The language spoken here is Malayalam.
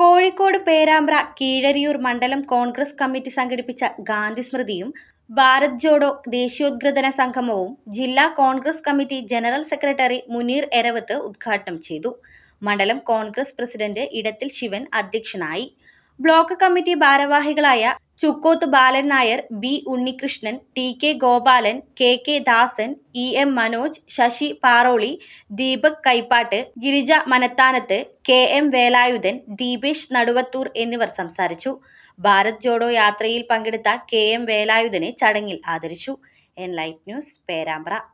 കോഴിക്കോട് പേരാമ്പ്ര കീഴരിയൂർ മണ്ഡലം കോൺഗ്രസ് കമ്മിറ്റി സംഘടിപ്പിച്ച ഗാന്ധി സ്മൃതിയും ഭാരത് ജോഡോ ദേശീയോദ്ഗ്രഥന സംഗമവും ജില്ലാ Congress committee general secretary Munir Eravath ഉദ്ഘാടനം ചെയ്തു മണ്ഡലം കോൺഗ്രസ് പ്രസിഡന്റ് ഇടത്തിൽ ശിവൻ അധ്യക്ഷനായി ബ്ലോക്ക് കമ്മിറ്റി ഭാരവാഹികളായ Chukkoth Balan Nair B Unnikrishnan T K Gopalan K K Dasan E M Manoj Sasi Paroli Deepak Kaippatt Girija Manathanath K M Velayudhan Deepesh Naduvathur എന്നിവർ സംസാരിച്ചു ഭാരത് ജോഡോ യാത്രയിൽ പങ്കെടുത്ത കെ എം വേലായുധനെ ചടങ്ങിൽ ആദരിച്ചു എൻ ലൈറ്റ് ന്യൂസ് പേരാമ്പ്ര